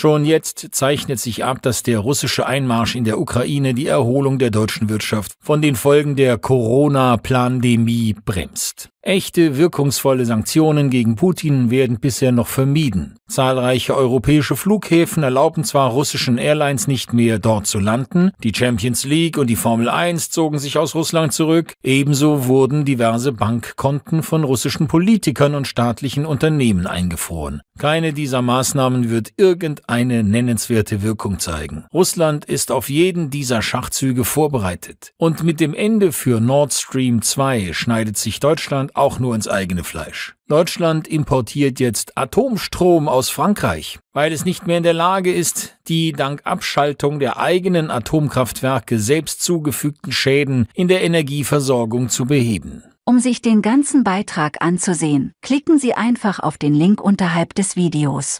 Schon jetzt zeichnet sich ab, dass der russische Einmarsch in der Ukraine die Erholung der deutschen Wirtschaft von den Folgen der Corona-Plandemie bremst. Echte, wirkungsvolle Sanktionen gegen Putin werden bisher noch vermieden. Zahlreiche europäische Flughäfen erlauben zwar russischen Airlines nicht mehr, dort zu landen, die Champions League und die Formel 1 zogen sich aus Russland zurück, ebenso wurden diverse Bankkonten von russischen Politikern und staatlichen Unternehmen eingefroren. Keine dieser Maßnahmen wird irgendeine nennenswerte Wirkung zeigen. Russland ist auf jeden dieser Schachzüge vorbereitet. Und mit dem Ende für Nord Stream 2 schneidet sich Deutschland und auch nur ins eigene Fleisch. Deutschland importiert jetzt Atomstrom aus Frankreich, weil es nicht mehr in der Lage ist, die dank Abschaltung der eigenen Atomkraftwerke selbst zugefügten Schäden in der Energieversorgung zu beheben. Um sich den ganzen Beitrag anzusehen, klicken Sie einfach auf den Link unterhalb des Videos.